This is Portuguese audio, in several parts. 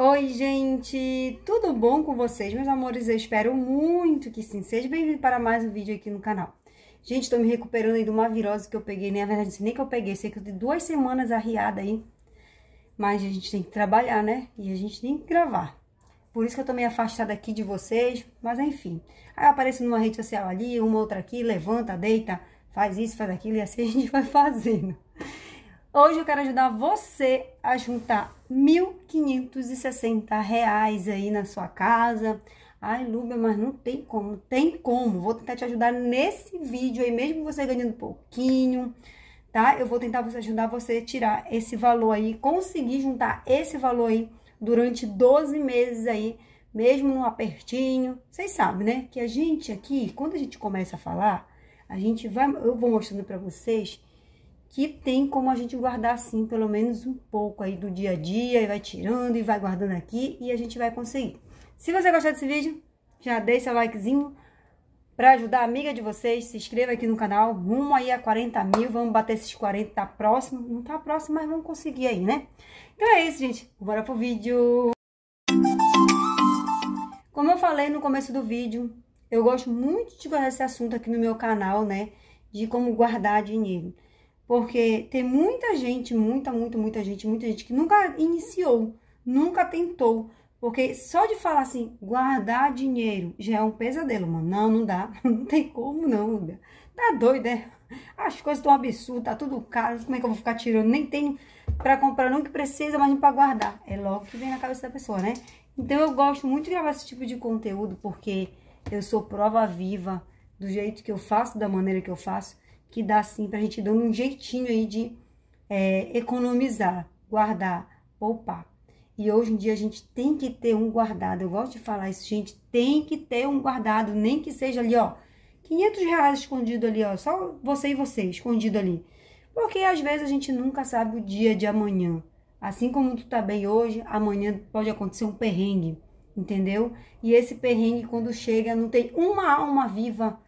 Oi, gente! Tudo bom com vocês, meus amores? Eu espero muito que sim. Seja bem-vindo para mais um vídeo aqui no canal. Gente, estou me recuperando aí de uma virose que eu peguei, nem né? a verdade, nem que eu peguei, sei que eu tenho duas semanas arriada aí. Mas a gente tem que trabalhar, né? E a gente tem que gravar. Por isso que eu tô meio afastada aqui de vocês, mas enfim. Aí aparece numa rede social ali, uma outra aqui, levanta, deita, faz isso, faz aquilo, e assim a gente vai fazendo. Hoje eu quero ajudar você a juntar R$ 1.560 aí na sua casa. Ai, Lúbia, mas não tem como. Tem como. Vou tentar te ajudar nesse vídeo aí, mesmo você ganhando pouquinho, tá? Eu vou tentar você ajudar você a tirar esse valor aí, conseguir juntar esse valor aí durante 12 meses aí, mesmo no apertinho. Vocês sabem, né? Que a gente aqui, quando a gente começa a falar, a gente vai... Eu vou mostrando pra vocês que tem como a gente guardar assim pelo menos um pouco aí do dia a dia e vai tirando e vai guardando aqui e a gente vai conseguir. Se você gostar desse vídeo, já deixa seu likezinho para ajudar a amiga de vocês, se inscreva aqui no canal, rumo aí a 40 mil, vamos bater esses 40, tá próximo, não tá próximo, mas vamos conseguir aí, né? Então é isso, gente, bora pro vídeo! Como eu falei no começo do vídeo, eu gosto muito de guardar esse assunto aqui no meu canal, né, de como guardar dinheiro. Porque tem muita gente, muita, muita, muita gente, muita gente que nunca iniciou, nunca tentou. Porque só de falar assim, guardar dinheiro já é um pesadelo, mano. Não, não dá. Não tem como, não. Tá doido, é? As coisas estão absurdas, tá tudo caro. Como é que eu vou ficar tirando? Nem tenho para comprar, não que precisa, mas nem pra guardar. É logo que vem na cabeça da pessoa, né? Então eu gosto muito de gravar esse tipo de conteúdo porque eu sou prova viva do jeito que eu faço, da maneira que eu faço que dá sim para a gente dando um jeitinho aí de é, economizar, guardar, poupar. E hoje em dia a gente tem que ter um guardado. Eu gosto de falar isso, gente. Tem que ter um guardado, nem que seja ali, ó, 500 reais escondido ali, ó, só você e você escondido ali. Porque às vezes a gente nunca sabe o dia de amanhã. Assim como tu tá bem hoje, amanhã pode acontecer um perrengue, entendeu? E esse perrengue, quando chega, não tem uma alma viva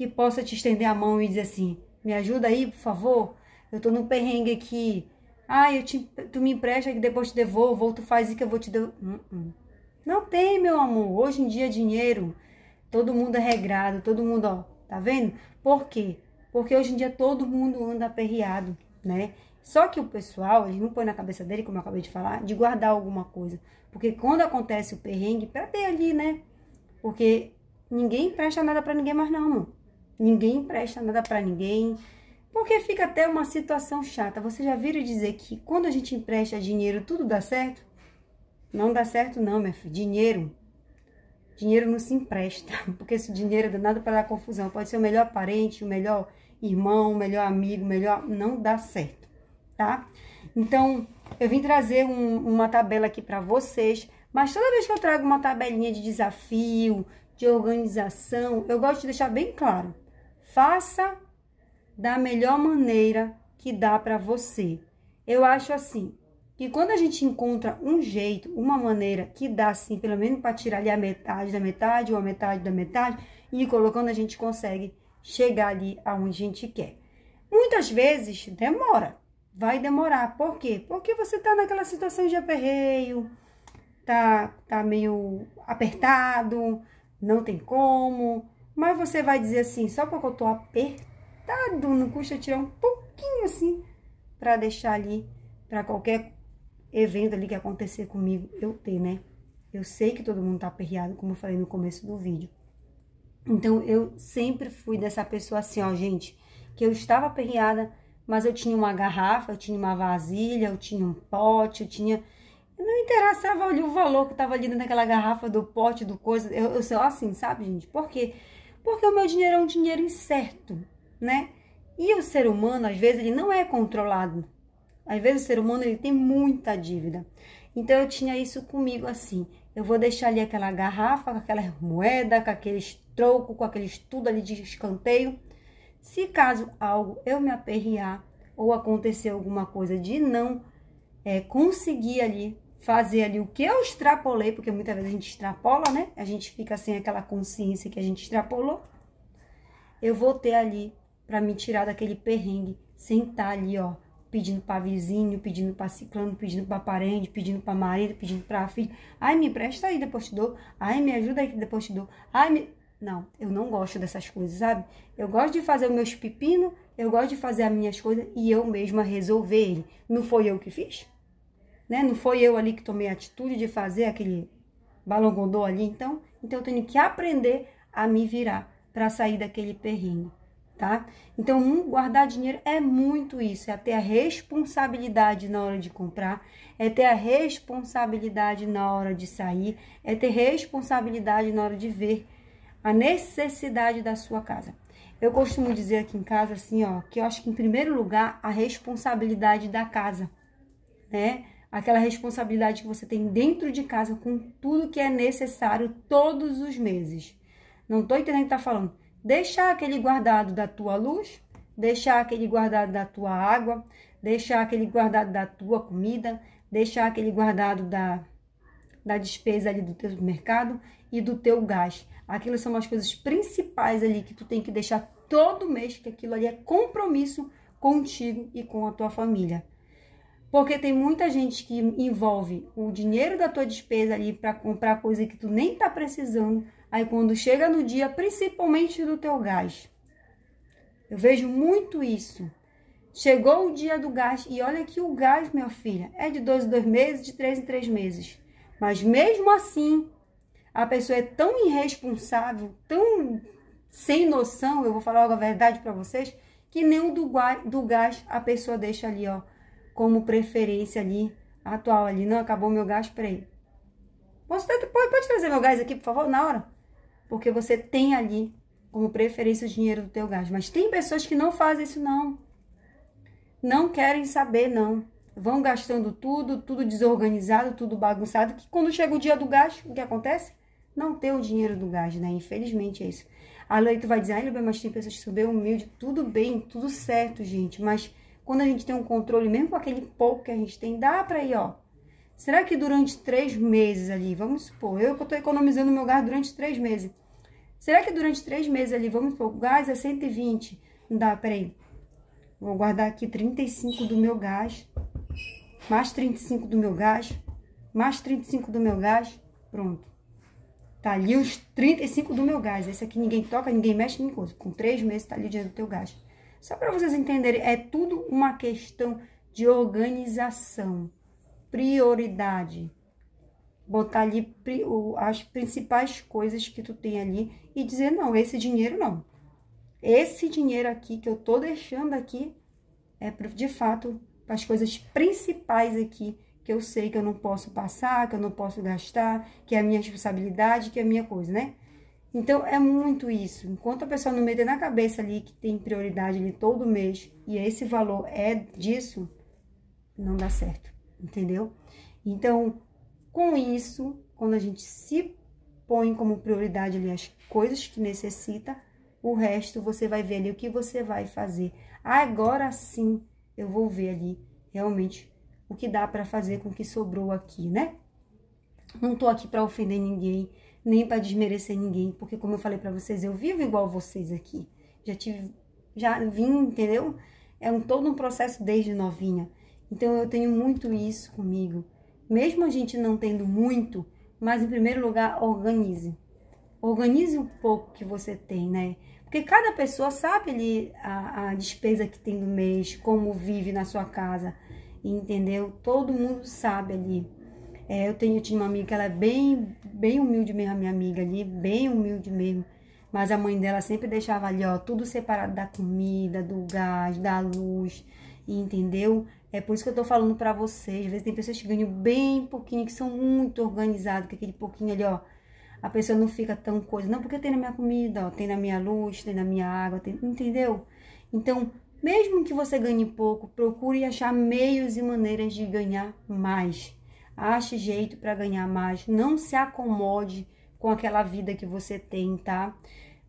que possa te estender a mão e dizer assim: me ajuda aí, por favor? Eu tô num perrengue aqui. Ah, eu te, tu me empresta que depois te devolvo, ou tu faz isso que eu vou te devolver. Não, hum, não. Hum. não tem, meu amor. Hoje em dia, dinheiro, todo mundo é regrado, todo mundo, ó, tá vendo? Por quê? Porque hoje em dia todo mundo anda aperreado, né? Só que o pessoal, ele não põe na cabeça dele, como eu acabei de falar, de guardar alguma coisa. Porque quando acontece o perrengue, pra ter ali, né? Porque ninguém presta nada para ninguém mais não, mano ninguém empresta nada para ninguém, porque fica até uma situação chata. Você já viram dizer que quando a gente empresta dinheiro, tudo dá certo? Não dá certo não, minha filha. Dinheiro, dinheiro não se empresta, porque esse dinheiro é nada para dar confusão. Pode ser o melhor parente, o melhor irmão, o melhor amigo, o melhor... Não dá certo, tá? Então, eu vim trazer um, uma tabela aqui para vocês, mas toda vez que eu trago uma tabelinha de desafio, de organização, eu gosto de deixar bem claro Faça da melhor maneira que dá para você. Eu acho assim, que quando a gente encontra um jeito, uma maneira que dá assim, pelo menos para tirar ali a metade da metade ou a metade da metade, e colocando a gente consegue chegar ali aonde a gente quer. Muitas vezes demora, vai demorar. Por quê? Porque você tá naquela situação de aperreio, tá, tá meio apertado, não tem como, mas você vai dizer assim, só porque eu tô apertado, não custa tirar um pouquinho assim para deixar ali para qualquer evento ali que acontecer comigo, eu ter, né? Eu sei que todo mundo tá aperreado, como eu falei no começo do vídeo. Então eu sempre fui dessa pessoa assim, ó, gente, que eu estava aperreada, mas eu tinha uma garrafa, eu tinha uma vasilha, eu tinha um pote, eu tinha não interessava ali o valor que tava ali naquela garrafa do pote, do coisa. Eu, eu sei assim, sabe, gente? Porque porque o meu dinheiro é um dinheiro incerto, né? E o ser humano, às vezes, ele não é controlado. Às vezes, o ser humano, ele tem muita dívida. Então, eu tinha isso comigo assim. Eu vou deixar ali aquela garrafa, com aquelas moeda, com aqueles trocos, com aqueles tudo ali de escanteio. Se caso algo eu me aperrear ou acontecer alguma coisa de não é, conseguir ali fazer ali o que eu extrapolei, porque muitas vezes a gente extrapola, né? A gente fica sem aquela consciência que a gente extrapolou. Eu vou ter ali para me tirar daquele perrengue, sentar ali, ó, pedindo para vizinho, pedindo para ciclano, pedindo para parente, pedindo para marido, pedindo para filho. Ai, me presta aí, depois te dou. Ai, me ajuda aí, depois te dou. Ai, me... Não, eu não gosto dessas coisas, sabe? Eu gosto de fazer os meus pepinos, eu gosto de fazer as minhas coisas e eu mesma resolver ele. Não foi eu que fiz? né? Não foi eu ali que tomei a atitude de fazer aquele balongodô ali, então, então eu tenho que aprender a me virar para sair daquele perrengue, tá? Então, um, guardar dinheiro é muito isso, é ter a responsabilidade na hora de comprar, é ter a responsabilidade na hora de sair, é ter responsabilidade na hora de ver a necessidade da sua casa. Eu costumo dizer aqui em casa assim, ó, que eu acho que em primeiro lugar a responsabilidade da casa, né? aquela responsabilidade que você tem dentro de casa com tudo que é necessário todos os meses. Não tô entendendo o que tá falando. Deixar aquele guardado da tua luz, deixar aquele guardado da tua água, deixar aquele guardado da tua comida, deixar aquele guardado da, da despesa ali do teu mercado e do teu gás. Aquilo são as coisas principais ali que tu tem que deixar todo mês, que aquilo ali é compromisso contigo e com a tua família. Porque tem muita gente que envolve o dinheiro da tua despesa ali para comprar coisa que tu nem tá precisando. Aí quando chega no dia, principalmente do teu gás. Eu vejo muito isso. Chegou o dia do gás e olha que o gás, minha filha, é de dois em dois meses, de três em três meses. Mas mesmo assim, a pessoa é tão irresponsável, tão sem noção, eu vou falar a verdade para vocês, que nem o do, do gás a pessoa deixa ali, ó como preferência ali, atual ali. Não, acabou meu gás, peraí. Posso pode, pode trazer meu gás aqui, por favor, na hora? Porque você tem ali como preferência o dinheiro do teu gás. Mas tem pessoas que não fazem isso, não. Não querem saber, não. Vão gastando tudo, tudo desorganizado, tudo bagunçado, que quando chega o dia do gás, o que acontece? Não ter o dinheiro do gás, né? Infelizmente é isso. A lei tu vai dizer, ah, mas tem pessoas que são bem humildes. Tudo bem, tudo certo, gente, mas quando a gente tem um controle, mesmo com aquele pouco que a gente tem, dá para ir, ó. Será que durante três meses ali, vamos supor, eu que estou economizando meu gás durante três meses. Será que durante três meses ali, vamos supor, o gás é 120? Não dá, peraí. Vou guardar aqui 35 do meu gás, mais 35 do meu gás, mais 35 do meu gás, pronto. Tá ali os 35 do meu gás. Esse aqui ninguém toca, ninguém mexe, ninguém coisa. Com três meses tá ali o dinheiro do teu gás. Só para vocês entenderem, é tudo uma questão de organização, prioridade. Botar ali as principais coisas que tu tem ali e dizer, não, esse dinheiro não. Esse dinheiro aqui que eu tô deixando aqui é de fato para as coisas principais aqui que eu sei que eu não posso passar, que eu não posso gastar, que é a minha responsabilidade, que é a minha coisa, né? Então, é muito isso. Enquanto a pessoa não meter na cabeça ali que tem prioridade ali todo mês e esse valor é disso, não dá certo, entendeu? Então, com isso, quando a gente se põe como prioridade ali as coisas que necessita, o resto você vai ver ali o que você vai fazer. Agora sim, eu vou ver ali realmente o que dá para fazer com o que sobrou aqui, né? Não tô aqui para ofender ninguém nem para desmerecer ninguém, porque como eu falei para vocês, eu vivo igual vocês aqui. Já tive, já vim, entendeu? É um todo um processo desde novinha. Então eu tenho muito isso comigo. Mesmo a gente não tendo muito, mas em primeiro lugar, organize. Organize um pouco que você tem, né? Porque cada pessoa sabe ali a, a despesa que tem no mês, como vive na sua casa, entendeu? Todo mundo sabe ali. É, eu tenho tinha uma amiga que ela é bem, bem humilde mesmo, a minha amiga ali, bem humilde mesmo. Mas a mãe dela sempre deixava ali, ó, tudo separado da comida, do gás, da luz, entendeu? É por isso que eu tô falando para vocês. Às vezes tem pessoas que ganham bem pouquinho, que são muito organizadas, que aquele pouquinho ali, ó, a pessoa não fica tão coisa. Não, porque tem na minha comida, ó, tem na minha luz, tem na minha água, tem, entendeu? Então, mesmo que você ganhe pouco, procure achar meios e maneiras de ganhar mais Ache jeito para ganhar mais. Não se acomode com aquela vida que você tem, tá?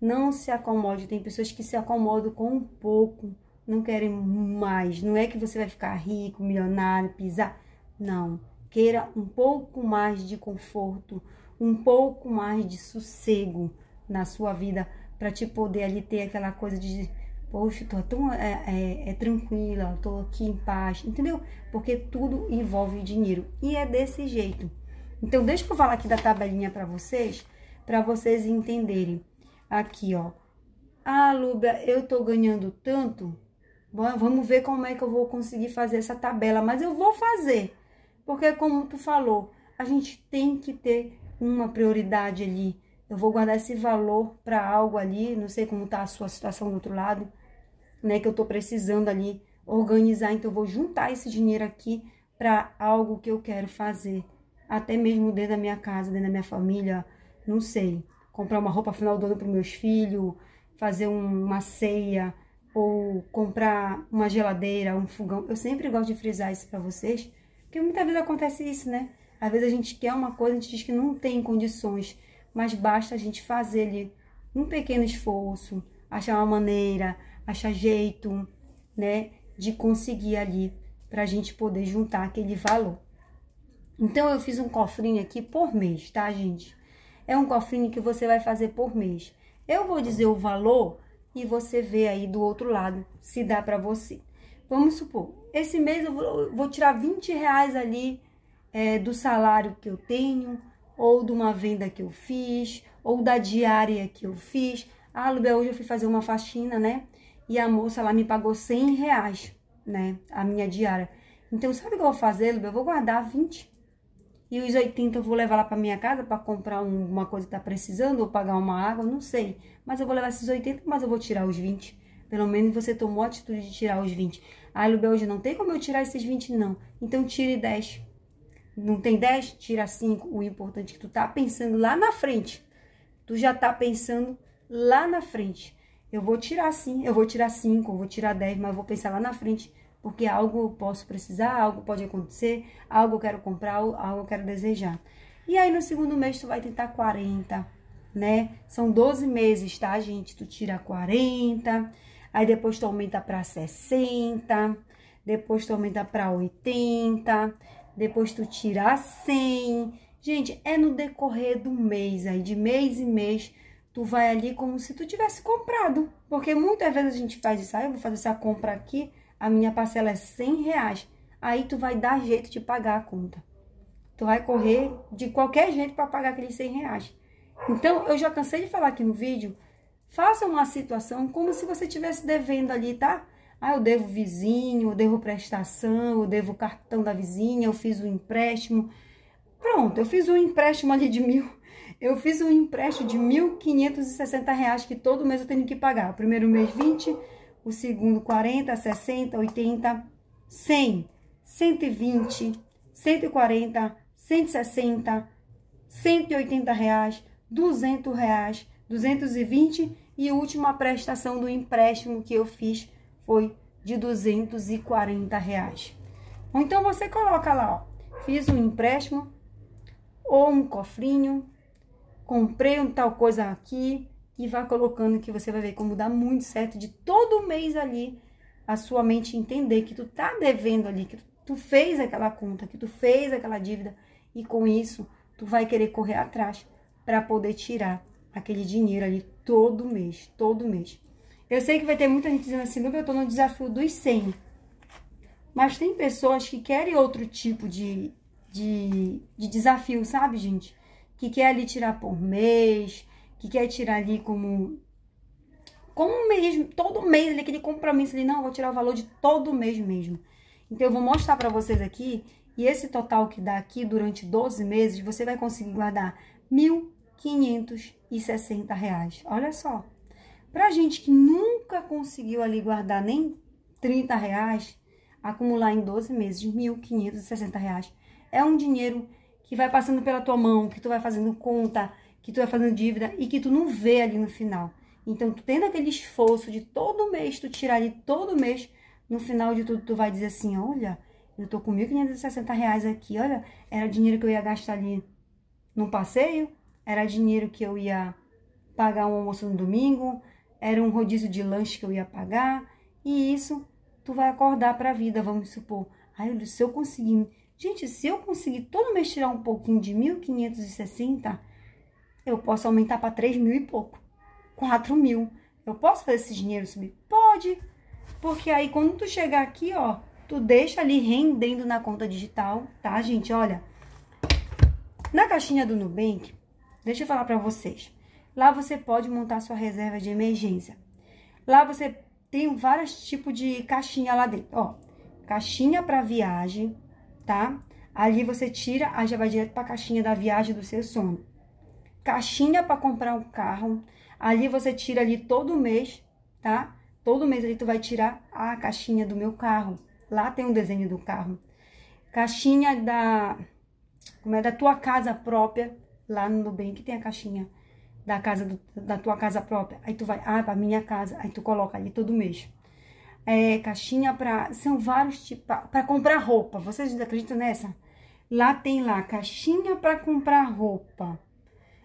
Não se acomode. Tem pessoas que se acomodam com um pouco, não querem mais. Não é que você vai ficar rico, milionário, pisar. Não. Queira um pouco mais de conforto, um pouco mais de sossego na sua vida para te poder ali ter aquela coisa de Poxa, tô tão é, é, é tranquila, tô aqui em paz, entendeu? Porque tudo envolve dinheiro e é desse jeito. Então, deixa eu falar aqui da tabelinha para vocês, para vocês entenderem. Aqui, ó. Ah, Lúbia, eu tô ganhando tanto. Bom, vamos ver como é que eu vou conseguir fazer essa tabela, mas eu vou fazer. Porque como tu falou, a gente tem que ter uma prioridade ali. Eu vou guardar esse valor para algo ali, não sei como tá a sua situação do outro lado, né, que eu estou precisando ali organizar, então eu vou juntar esse dinheiro aqui para algo que eu quero fazer, até mesmo dentro da minha casa, dentro da minha família, não sei, comprar uma roupa final do ano para meus filhos, fazer um, uma ceia ou comprar uma geladeira, um fogão. Eu sempre gosto de frisar isso para vocês, porque muitas vezes acontece isso, né? Às vezes a gente quer uma coisa, a gente diz que não tem condições, mas basta a gente fazer ali um pequeno esforço, achar uma maneira, achar jeito, né, de conseguir ali para a gente poder juntar aquele valor. Então eu fiz um cofrinho aqui por mês, tá, gente? É um cofrinho que você vai fazer por mês. Eu vou dizer o valor e você vê aí do outro lado se dá para você. Vamos supor, esse mês eu vou, tirar 20 reais ali é, do salário que eu tenho, ou de uma venda que eu fiz, ou da diária que eu fiz. Ah, Lubel, hoje eu fui fazer uma faxina, né? e a moça lá me pagou 100 reais, né? A minha diária. Então, sabe o que eu vou fazer, Eu vou guardar 20. E os 80 eu vou levar lá para minha casa para comprar um, uma coisa que tá precisando ou pagar uma água, não sei. Mas eu vou levar esses 80, mas eu vou tirar os 20. Pelo menos você tomou a atitude de tirar os 20. Ah, Lubel, hoje não tem como eu tirar esses 20, não. Então tire 10. Não tem 10? Tira 5. O importante é que tu tá pensando lá na frente. Tu já tá pensando lá na frente. Eu vou tirar sim, eu vou tirar 5, eu vou tirar 10, mas eu vou pensar lá na frente, porque algo eu posso precisar, algo pode acontecer, algo eu quero comprar, algo eu quero desejar. E aí no segundo mês tu vai tentar 40, né? São 12 meses, tá, gente? Tu tira 40, aí depois tu aumenta para 60, depois tu aumenta para 80, depois tu tira 100. Gente, é no decorrer do mês aí, de mês em mês, Tu vai ali como se tu tivesse comprado. Porque muitas vezes a gente faz isso. Ah, eu vou fazer essa compra aqui, a minha parcela é 100 reais. Aí tu vai dar jeito de pagar a conta. Tu vai correr de qualquer jeito para pagar aqueles 100 reais. Então, eu já cansei de falar aqui no vídeo, faça uma situação como se você estivesse devendo ali, tá? Ah, eu devo vizinho, eu devo prestação, eu devo cartão da vizinha, eu fiz um empréstimo. Pronto, eu fiz um empréstimo ali de mil eu fiz um empréstimo de R$ 1.560 que todo mês eu tenho que pagar. O primeiro mês 20, o segundo 40, 60, 80, 100, 120, 140, 160, 180 reais, 200 reais, 220 e a última prestação do empréstimo que eu fiz foi de 240 reais. Ou então você coloca lá, ó, fiz um empréstimo ou um cofrinho comprei um tal coisa aqui e vá colocando que você vai ver como dá muito certo de todo mês ali a sua mente entender que tu tá devendo ali, que tu fez aquela conta, que tu fez aquela dívida e com isso tu vai querer correr atrás para poder tirar aquele dinheiro ali todo mês, todo mês. Eu sei que vai ter muita gente dizendo assim, eu tô no desafio dos 100. Mas tem pessoas que querem outro tipo de, de, de desafio, sabe, gente? que quer ali tirar por mês, que quer tirar ali como como um mês, todo mês ali, aquele compromisso ali, não, vou tirar o valor de todo mês mesmo. Então eu vou mostrar para vocês aqui, e esse total que dá aqui durante 12 meses, você vai conseguir guardar R$ 1.560. Olha só. Pra gente que nunca conseguiu ali guardar nem 30 reais, acumular em 12 meses R$ 1.560 é um dinheiro que vai passando pela tua mão, que tu vai fazendo conta, que tu vai fazendo dívida e que tu não vê ali no final. Então, tu tendo aquele esforço de todo mês, tu tirar ali todo mês, no final de tudo tu vai dizer assim, olha, eu tô com 1.560 reais aqui, olha, era dinheiro que eu ia gastar ali num passeio, era dinheiro que eu ia pagar um almoço no domingo, era um rodízio de lanche que eu ia pagar, e isso tu vai acordar para a vida, vamos supor. Aí, se eu conseguir Gente, se eu conseguir todo mês tirar um pouquinho de 1.560, eu posso aumentar para 3 mil e pouco. 4 mil. Eu posso fazer esse dinheiro subir? Pode. Porque aí quando tu chegar aqui, ó, tu deixa ali rendendo na conta digital, tá, gente? Olha, na caixinha do Nubank, deixa eu falar para vocês. Lá você pode montar sua reserva de emergência. Lá você tem vários tipos de caixinha lá dentro, ó. Caixinha para viagem, tá? Ali você tira, aí já vai direto para a caixinha da viagem do seu sonho. Caixinha para comprar um carro, ali você tira ali todo mês, tá? Todo mês ali tu vai tirar a caixinha do meu carro. Lá tem um desenho do carro. Caixinha da como é da tua casa própria, lá no Nubank tem a caixinha da casa do, da tua casa própria. Aí tu vai, ah, para minha casa, aí tu coloca ali todo mês é, caixinha para são vários tipos para comprar roupa. Vocês acreditam nessa? Lá tem lá caixinha para comprar roupa.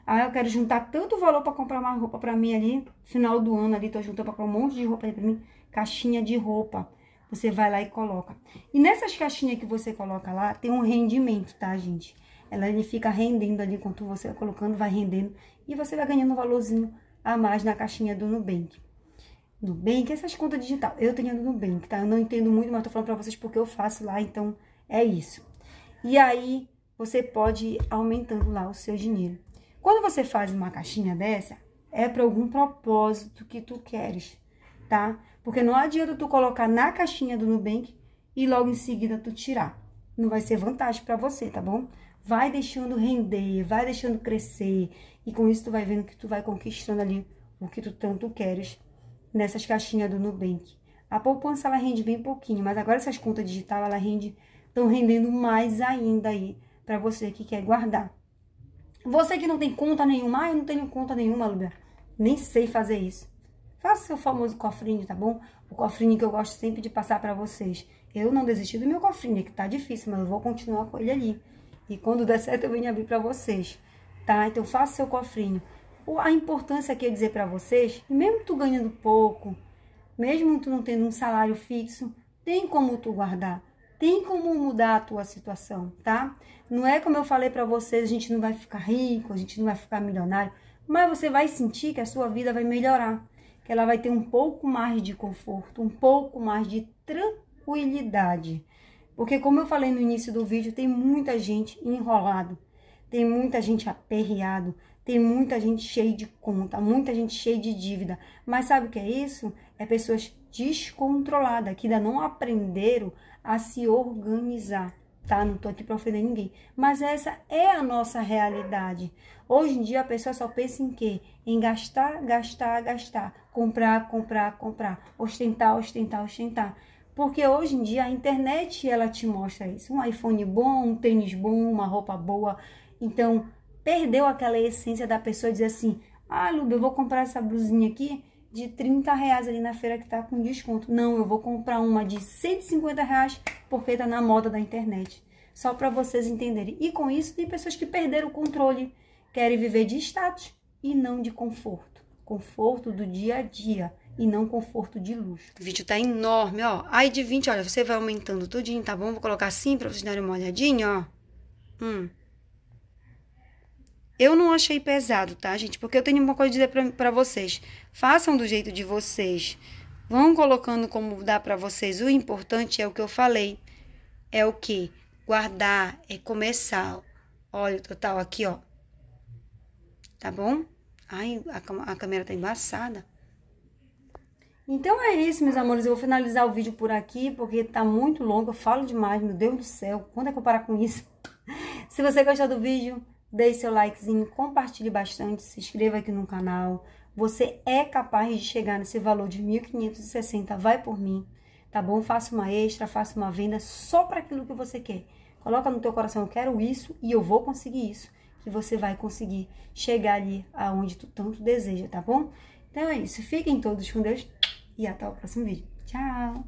Ah, eu quero juntar tanto valor para comprar uma roupa para mim ali, final do ano ali, tô juntando para um monte de roupa ali para mim, caixinha de roupa. Você vai lá e coloca. E nessas caixinhas que você coloca lá, tem um rendimento, tá, gente? Ela ele fica rendendo ali, enquanto você vai colocando, vai rendendo. E você vai ganhando um valorzinho a mais na caixinha do Nubank. Nubank, essas contas digitais Eu tenho no Nubank, tá? Eu não entendo muito, mas tô falando pra vocês porque eu faço lá, então é isso. E aí, você pode ir aumentando lá o seu dinheiro. Quando você faz uma caixinha dessa, é para algum propósito que tu queres, tá? Porque não adianta tu colocar na caixinha do Nubank e logo em seguida tu tirar. Não vai ser vantagem para você, tá bom? Vai deixando render, vai deixando crescer e com isso tu vai vendo que tu vai conquistando ali o que tu tanto queres nessas caixinhas do Nubank. A poupança ela rende bem pouquinho, mas agora essas contas digital ela rende, estão rendendo mais ainda aí para você que quer guardar. Você que não tem conta nenhuma, ah, eu não tenho conta nenhuma, Lúbia, nem sei fazer isso. Faça seu famoso cofrinho, tá bom? O cofrinho que eu gosto sempre de passar para vocês. Eu não desisti do meu cofrinho, que tá difícil, mas eu vou continuar com ele ali. E quando der certo, eu venho abrir para vocês, tá? Então faça seu cofrinho a importância que eu dizer para vocês, mesmo tu ganhando pouco, mesmo tu não tendo um salário fixo, tem como tu guardar, tem como mudar a tua situação, tá? Não é como eu falei para vocês, a gente não vai ficar rico, a gente não vai ficar milionário, mas você vai sentir que a sua vida vai melhorar, que ela vai ter um pouco mais de conforto, um pouco mais de tranquilidade. Porque como eu falei no início do vídeo, tem muita gente enrolado, tem muita gente aperreado, tem muita gente cheia de conta, muita gente cheia de dívida. Mas sabe o que é isso? É pessoas descontroladas que ainda não aprenderam a se organizar, tá? Não tô aqui para ofender ninguém, mas essa é a nossa realidade. Hoje em dia a pessoa só pensa em quê? Em gastar, gastar, gastar, comprar, comprar, comprar, ostentar, ostentar, ostentar. Porque hoje em dia a internet ela te mostra isso, um iPhone bom, um tênis bom, uma roupa boa. Então, perdeu aquela essência da pessoa dizer assim: ah, Luba, eu vou comprar essa blusinha aqui de 30 reais ali na feira que tá com desconto. Não, eu vou comprar uma de 150 reais porque tá na moda da internet. Só para vocês entenderem. E com isso, tem pessoas que perderam o controle, querem viver de status e não de conforto. Conforto do dia a dia e não conforto de luxo. O vídeo tá enorme, ó. Aí de 20, olha, você vai aumentando tudinho, tá bom? Vou colocar assim para vocês darem uma olhadinha, ó. Hum. Eu não achei pesado, tá, gente? Porque eu tenho uma coisa a dizer para vocês. Façam do jeito de vocês. Vão colocando como dá para vocês. O importante é o que eu falei. É o que? Guardar, é começar. Olha o total aqui, ó. Tá bom? Ai, a, a câmera tá embaçada. Então é isso, meus amores. Eu vou finalizar o vídeo por aqui, porque tá muito longo. Eu falo demais, meu Deus do céu. Quando é que eu parar com isso? Se você gostou do vídeo, Deixe seu likezinho, compartilhe bastante, se inscreva aqui no canal. Você é capaz de chegar nesse valor de 1.560, vai por mim, tá bom? Faça uma extra, faça uma venda só para aquilo que você quer. Coloca no teu coração, eu quero isso e eu vou conseguir isso. Que você vai conseguir chegar ali aonde tu tanto deseja, tá bom? Então é isso. Fiquem todos com Deus e até o próximo vídeo. Tchau!